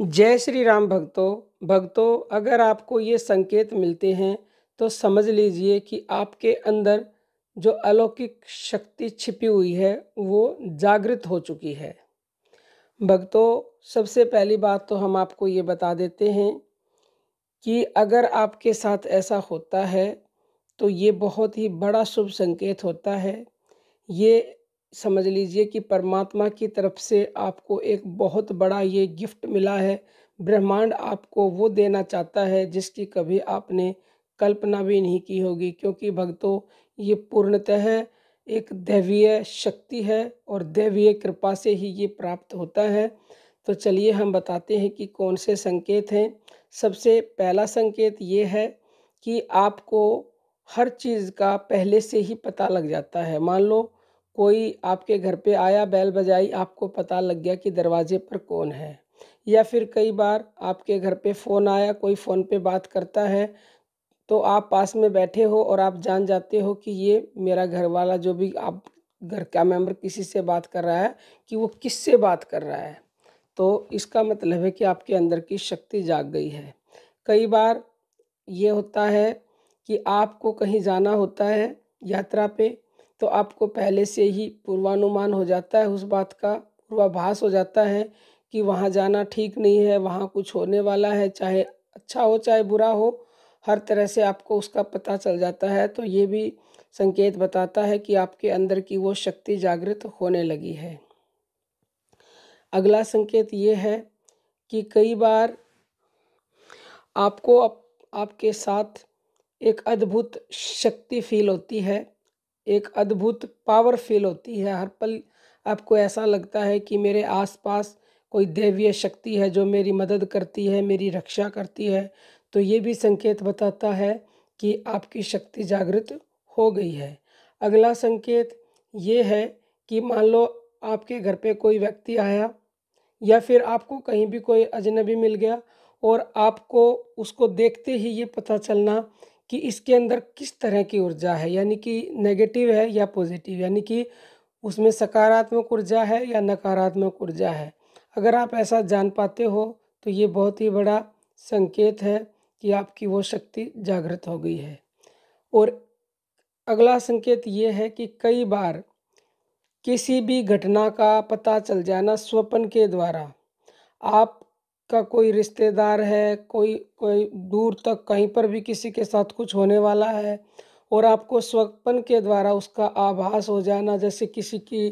जय श्री राम भक्तों भक्तों अगर आपको ये संकेत मिलते हैं तो समझ लीजिए कि आपके अंदर जो अलौकिक शक्ति छिपी हुई है वो जागृत हो चुकी है भक्तों सबसे पहली बात तो हम आपको ये बता देते हैं कि अगर आपके साथ ऐसा होता है तो ये बहुत ही बड़ा शुभ संकेत होता है ये समझ लीजिए कि परमात्मा की तरफ से आपको एक बहुत बड़ा ये गिफ्ट मिला है ब्रह्मांड आपको वो देना चाहता है जिसकी कभी आपने कल्पना भी नहीं की होगी क्योंकि भक्तों ये पूर्णतः एक दैवीय शक्ति है और दैवीय कृपा से ही ये प्राप्त होता है तो चलिए हम बताते हैं कि कौन से संकेत हैं सबसे पहला संकेत ये है कि आपको हर चीज़ का पहले से ही पता लग जाता है मान लो कोई आपके घर पे आया बैल बजाई आपको पता लग गया कि दरवाजे पर कौन है या फिर कई बार आपके घर पे फ़ोन आया कोई फ़ोन पे बात करता है तो आप पास में बैठे हो और आप जान जाते हो कि ये मेरा घर वाला जो भी आप घर का मेंबर किसी से बात कर रहा है कि वो किस से बात कर रहा है तो इसका मतलब है कि आपके अंदर की शक्ति जाग गई है कई बार ये होता है कि आपको कहीं जाना होता है यात्रा पे तो आपको पहले से ही पूर्वानुमान हो जाता है उस बात का पूर्वाभास हो जाता है कि वहाँ जाना ठीक नहीं है वहाँ कुछ होने वाला है चाहे अच्छा हो चाहे बुरा हो हर तरह से आपको उसका पता चल जाता है तो ये भी संकेत बताता है कि आपके अंदर की वो शक्ति जागृत होने लगी है अगला संकेत ये है कि कई बार आपको आप, आपके साथ एक अद्भुत शक्ति फील होती है एक अद्भुत पावर फील होती है हर पल आपको ऐसा लगता है कि मेरे आसपास कोई दैवीय शक्ति है जो मेरी मदद करती है मेरी रक्षा करती है तो ये भी संकेत बताता है कि आपकी शक्ति जागृत हो गई है अगला संकेत ये है कि मान लो आपके घर पे कोई व्यक्ति आया या फिर आपको कहीं भी कोई अजनबी मिल गया और आपको उसको देखते ही ये पता चलना कि इसके अंदर किस तरह की ऊर्जा है यानी कि नेगेटिव है या पॉजिटिव यानी कि उसमें सकारात्मक ऊर्जा है या नकारात्मक ऊर्जा है अगर आप ऐसा जान पाते हो तो ये बहुत ही बड़ा संकेत है कि आपकी वो शक्ति जागृत हो गई है और अगला संकेत ये है कि कई बार किसी भी घटना का पता चल जाना स्वपन के द्वारा आप का कोई रिश्तेदार है कोई कोई दूर तक कहीं पर भी किसी के साथ कुछ होने वाला है और आपको स्वपन के द्वारा उसका आभास हो जाना जैसे किसी की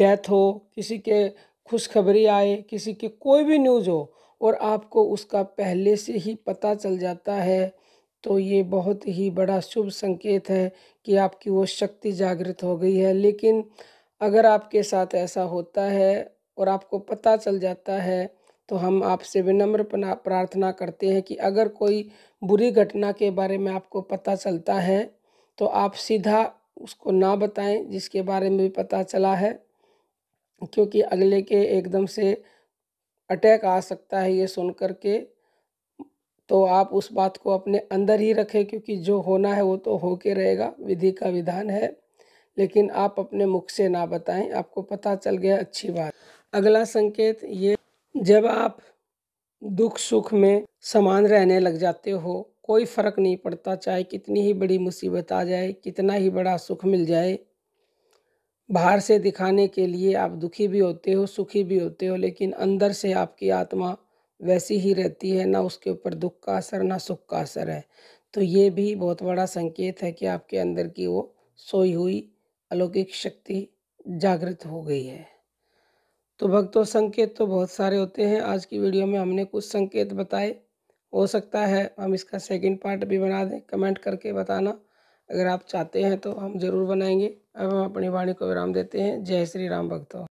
डेथ हो किसी के खुशखबरी आए किसी की कोई भी न्यूज़ हो और आपको उसका पहले से ही पता चल जाता है तो ये बहुत ही बड़ा शुभ संकेत है कि आपकी वो शक्ति जागृत हो गई है लेकिन अगर आपके साथ ऐसा होता है और आपको पता चल जाता है तो हम आपसे विनम्र प्रार्थना करते हैं कि अगर कोई बुरी घटना के बारे में आपको पता चलता है तो आप सीधा उसको ना बताएं जिसके बारे में भी पता चला है क्योंकि अगले के एकदम से अटैक आ सकता है ये सुन कर के तो आप उस बात को अपने अंदर ही रखें क्योंकि जो होना है वो तो हो के रहेगा विधि का विधान है लेकिन आप अपने मुख से ना बताएं आपको पता चल गया अच्छी बात अगला संकेत ये जब आप दुख सुख में समान रहने लग जाते हो कोई फ़र्क नहीं पड़ता चाहे कितनी ही बड़ी मुसीबत आ जाए कितना ही बड़ा सुख मिल जाए बाहर से दिखाने के लिए आप दुखी भी होते हो सुखी भी होते हो लेकिन अंदर से आपकी आत्मा वैसी ही रहती है ना उसके ऊपर दुख का असर ना सुख का असर है तो ये भी बहुत बड़ा संकेत है कि आपके अंदर की वो सोई हुई अलौकिक शक्ति जागृत हो गई है तो भक्तों संकेत तो बहुत सारे होते हैं आज की वीडियो में हमने कुछ संकेत बताए हो सकता है हम इसका सेकंड पार्ट भी बना दें कमेंट करके बताना अगर आप चाहते हैं तो हम ज़रूर बनाएंगे अब हम अपनी वाणी को विराम देते हैं जय श्री राम भक्तों